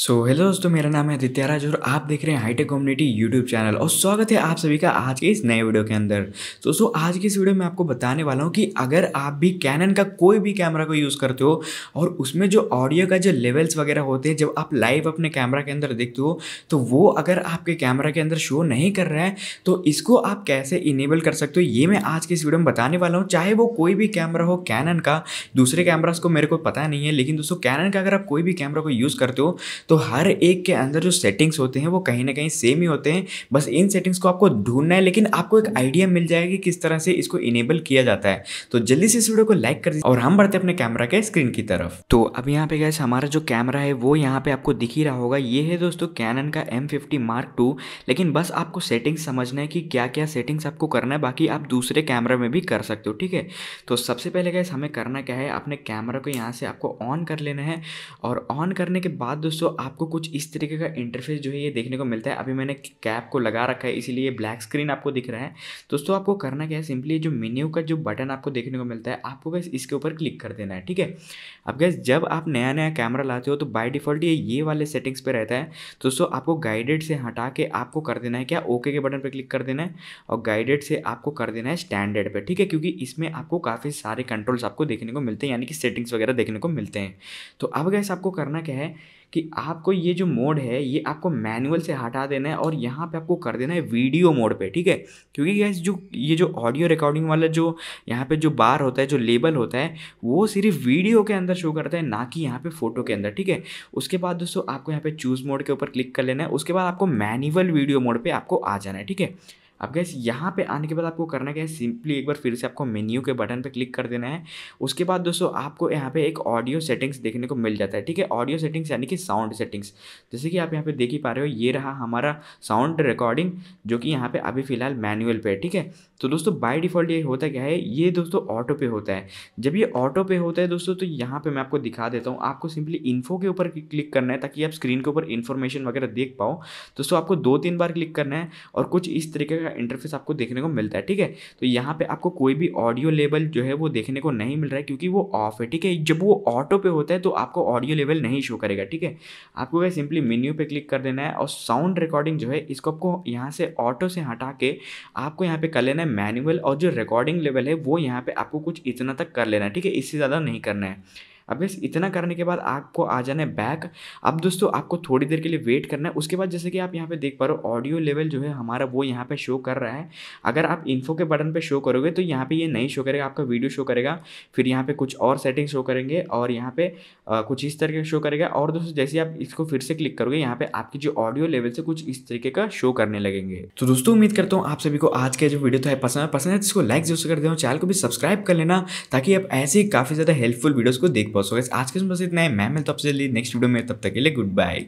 सो so, hello दोस्तों मेरा नाम है आदित्य राज और आप देख रहे हैं हाईटेक कम्युनिटी यूट्यूब चैनल और स्वागत है आप सभी का आज के इस नए वीडियो के अंदर दोस्तों आज की इस वीडियो में आपको बताने वाला हूँ कि अगर आप भी कैनन का कोई भी कैमरा को यूज़ करते हो और उसमें जो ऑडियो का जो लेवल्स वगैरह होते हैं जब आप लाइव अपने कैमरा के अंदर देखते हो तो वो अगर आपके कैमरा के अंदर शो नहीं कर रहा है तो इसको आप कैसे इनेबल कर सकते हो ये मैं आज की इस वीडियो में बताने वाला हूँ चाहे वो कोई भी कैमरा हो कैनन का दूसरे कैमराज को मेरे को पता नहीं है लेकिन दोस्तों कैनन का अगर आप कोई भी कैमरा को यूज़ करते हो तो हर एक के अंदर जो सेटिंग्स होते हैं वो कहीं ना कहीं सेम ही होते हैं बस इन सेटिंग्स को आपको ढूंढना है लेकिन आपको एक आइडिया मिल जाएगा कि किस तरह से इसको इनेबल किया जाता है तो जल्दी से इस वीडियो को लाइक कर दीजिए और हम बढ़ते अपने कैमरा के स्क्रीन की तरफ तो अब यहाँ पे गैस हमारा जो कैमरा है वो यहाँ पे आपको दिख ही रहा होगा ये है दोस्तों कैनन का एम फिफ्टी मार्क टू लेकिन बस आपको सेटिंग्स समझना है कि क्या क्या सेटिंग्स आपको करना है बाकी आप दूसरे कैमरा में भी कर सकते हो ठीक है तो सबसे पहले गैस हमें करना क्या है अपने कैमरा को यहाँ से आपको ऑन कर लेना है और ऑन करने के बाद दोस्तों आपको कुछ इस तरीके का इंटरफेस जो है ये देखने को मिलता है अभी मैंने कैप को लगा रखा है इसीलिए ब्लैक स्क्रीन आपको दिख रहा है दोस्तों आपको करना क्या है सिंपली जो मेन्यू का जो बटन आपको देखने को मिलता है आपको गैस इसके ऊपर क्लिक कर देना है ठीक है अब गैस जब आप नया नया कैमरा लाते हो तो बाई डिफ़ॉल्ट ये ये वाले सेटिंग्स पर रहता है दोस्तों आपको गाइडेड से हटा के आपको कर देना है क्या ओके के बटन पर क्लिक कर देना है और गाइडेड से आपको कर देना है स्टैंडर्ड पर ठीक है क्योंकि इसमें आपको काफ़ी सारे कंट्रोल्स आपको देखने को मिलते हैं यानी कि सेटिंग्स वगैरह देखने को मिलते हैं तो अब गैस आपको करना क्या है कि आपको ये जो मोड है ये आपको मैनुअल से हटा देना है और यहाँ पे आपको कर देना है वीडियो मोड पे ठीक है क्योंकि गैस जो ये जो ऑडियो रिकॉर्डिंग वाला जो यहाँ पे जो बार होता है जो लेबल होता है वो सिर्फ वीडियो के अंदर शो करता है ना कि यहाँ पे फोटो के अंदर ठीक है उसके बाद दोस्तों आपको यहाँ पे चूज़ मोड के ऊपर क्लिक कर लेना है उसके बाद आपको मैनुअल वीडियो मोड पर आपको आ जाना है ठीक है अब गैस यहाँ पे आने के बाद आपको करना क्या है सिंपली एक बार फिर से आपको मेन्यू के बटन पे क्लिक कर देना है उसके बाद दोस्तों आपको यहाँ पे एक ऑडियो सेटिंग्स देखने को मिल जाता है ठीक है ऑडियो सेटिंग्स यानी कि साउंड सेटिंग्स जैसे कि आप यहाँ पे देख ही पा रहे हो ये रहा हमारा साउंड रिकॉर्डिंग जो कि यहाँ पर अभी फिलहाल मैनुअल पे है ठीक है तो दोस्तों बाई डिफ़ॉल्ट ये होता क्या है ये दोस्तों ऑटो पे होता है जब ये ऑटो पे होता है दोस्तों तो यहाँ पर मैं आपको दिखा देता हूँ आपको सिंपली इन्फो के ऊपर क्लिक करना है ताकि आप स्क्रीन के ऊपर इन्फॉर्मेशन वगैरह देख पाओ दोस्तों आपको दो तीन बार क्लिक करना है और कुछ इस तरीके का का इंटरफेस आपको देखने को मिलता है ठीक है तो यहाँ पे आपको कोई भी ऑडियो लेवल जो है वो देखने को नहीं मिल रहा है क्योंकि वो ऑफ है ठीक है जब वो ऑटो पे होता है तो आपको ऑडियो लेवल नहीं शो करेगा ठीक है आपको क्या सिंपली मेन्यू पे क्लिक कर देना है और साउंड रिकॉर्डिंग जो है इसको आपको यहाँ से ऑटो से हटा के आपको यहाँ पे कर लेना है मैनुअल और जो रिकॉर्डिंग लेवल है वो यहाँ पे आपको कुछ इतना तक कर लेना है ठीक है इससे ज़्यादा नहीं करना है अब बस इतना करने के बाद आपको आ जाना है बैक अब दोस्तों आपको थोड़ी देर के लिए वेट करना है उसके बाद जैसे कि आप यहाँ पे देख पा रहे हो ऑडियो लेवल जो है हमारा वो यहाँ पे शो कर रहा है अगर आप इन्फो के बटन पे शो करोगे तो यहाँ पे ये नहीं शो करेगा आपका वीडियो शो करेगा फिर यहाँ पे कुछ और सेटिंग शो करेंगे और यहाँ पे आ, कुछ इस तरीके शो करेगा और दोस्तों जैसे आप इसको फिर से क्लिक करोगे यहाँ पे आपकी जो ऑडियो लेवल से कुछ इस तरीके का शो करने लगेंगे तो दोस्तों उम्मीद करता हूँ आप सभी को आज का जो वीडियो था पसंद है पसंद है तो इसको लाइक जरूर कर देना चैनल को भी सब्सक्राइब कर लेना ताकि आप ऐसे काफ़ी ज़्यादा हेल्पफुल वीडियोज़ को देख बॉस आज के बस इतना है मैं मिलता आपसे नेक्स्ट वीडियो में तब तक के लिए गुड बाय